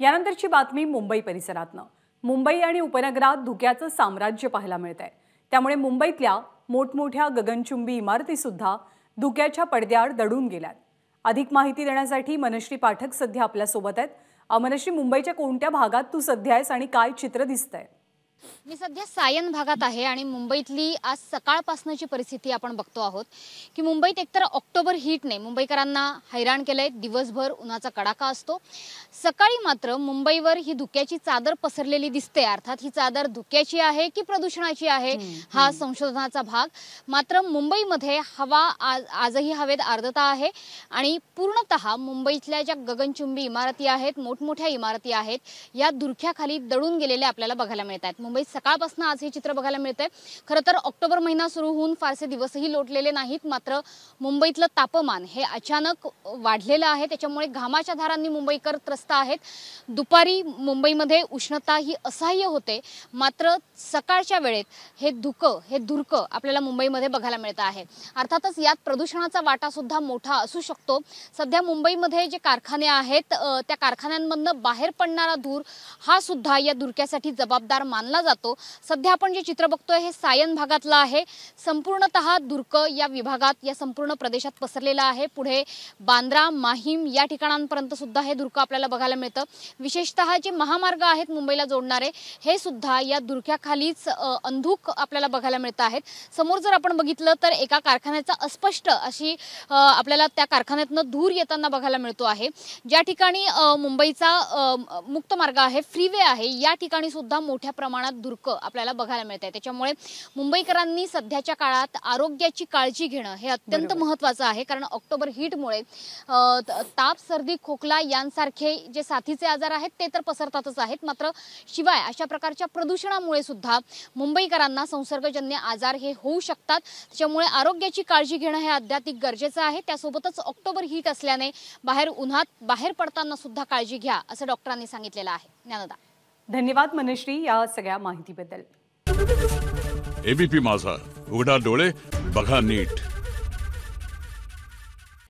यानंतरची बातमी मुंबई परिसरातनं मुंबई आणि उपनगरात धुक्याचं साम्राज्य पाहायला मिळत आहे त्यामुळे मुंबईतल्या मोठमोठ्या गगनचुंबी इमारतीसुद्धा धुक्याच्या पडद्याआड दडून गेल्यात अधिक माहिती देण्यासाठी मनश्री पाठक सध्या आपल्यासोबत आहेत मनश्री मुंबईच्या कोणत्या भागात तू सध्या आहेस आणि काय चित्र दिसतंय मी सध्या सायन भागात आहे आणि मुंबईतली आज सकाळपासूनची परिस्थिती आपण बघतो आहोत की मुंबईत एकतर ऑक्टोबर हीटने मुंबईकरांना हैराण केलंय दिवसभर उन्हाचा कडाका असतो सकाळी मात्र मुंबईवर ही धुक्याची चादर पसरलेली दिसते अर्थात ही चादर धुक्याची आहे की प्रदूषणाची आहे हा संशोधनाचा भाग मात्र मुंबईमध्ये हवा आज आजही हवेत आर्द्रता आहे आणि पूर्णतः मुंबईतल्या ज्या गगनचुंबी इमारती आहेत मोठमोठ्या इमारती आहेत या धुरख्याखाली दडून गेलेल्या आपल्याला बघायला मिळत आहेत मुंबईत सकाळपासून आज हे चित्र बघायला मिळतंय खरं तर ऑक्टोबर महिना सुरू होऊन फारसे दिवसही लोटलेले नाहीत मात्र मुंबईतलं तापमान हे अचानक वाढलेलं आहे त्याच्यामुळे घामाच्या धारांनी मुंबईकर त्रस्त आहेत दुपारी मुंबईमध्ये उष्णता ही असह्य होते मात्र सकाळच्या वेळेत हे धुकं हे धुरकं आपल्याला मुंबईमध्ये बघायला मिळतं आहे अर्थातच यात प्रदूषणाचा वाटा सुद्धा मोठा असू शकतो सध्या मुंबईमध्ये जे कारखाने आहेत त्या कारखान्यांमधनं बाहेर पडणारा धूर हा सुद्धा या धुरक्यासाठी जबाबदार मानला जातो जातो सध्या आपण जे चित्र बघतोय हे सायन भागातलं आहे संपूर्णतः दुर्क या विभागात या संपूर्ण प्रदेशात पसरलेलं आहे पुढे बांद्रा माहीम या ठिकाणांपर्यंत सुद्धा हे धुर्क आपल्याला बघायला मिळतं विशेषतः जे महामार्ग आहेत मुंबईला जोडणारे हे सुद्धा या दुर्क्याखालीच अंधूक आपल्याला बघायला मिळत आहेत समोर जर आपण बघितलं तर एका कारखान्याचा अस्पष्ट अशी आपल्याला त्या कारखान्यातनं धूर येताना बघायला मिळतो आहे ज्या ठिकाणी मुंबईचा मुक्त मार्ग आहे फ्रीवे आहे या ठिकाणी सुद्धा मोठ्या प्रमाणात दुर्क झुडकं आपल्याला बघायला मिळत आहे त्याच्यामुळे मुंबईकरांनी सध्याच्या काळात आरोग्याची काळजी घेणं हे अत्यंत महत्वाचं आहे कारण ऑक्टोबर हीटमुळे ताप सर्दी खोकला यांसारखे जे साथीचे आजार आहेत ते तर पसरतातच आहेत मात्र शिवाय अशा प्रकारच्या प्रदूषणामुळे सुद्धा मुंबईकरांना संसर्गजन्य आजार हे होऊ शकतात त्याच्यामुळे आरोग्याची काळजी घेणं हे अध्यात्मिक गरजेचं आहे त्यासोबतच ऑक्टोबर हीट असल्याने बाहेर उन्हात बाहेर पडताना सुद्धा काळजी घ्या असं डॉक्टरांनी सांगितलेलं आहे ज्ञानदा धन्यवाद मनश्री या सगळ्या माहितीबद्दल एबीपी माझा उघडा डोळे बघा नीट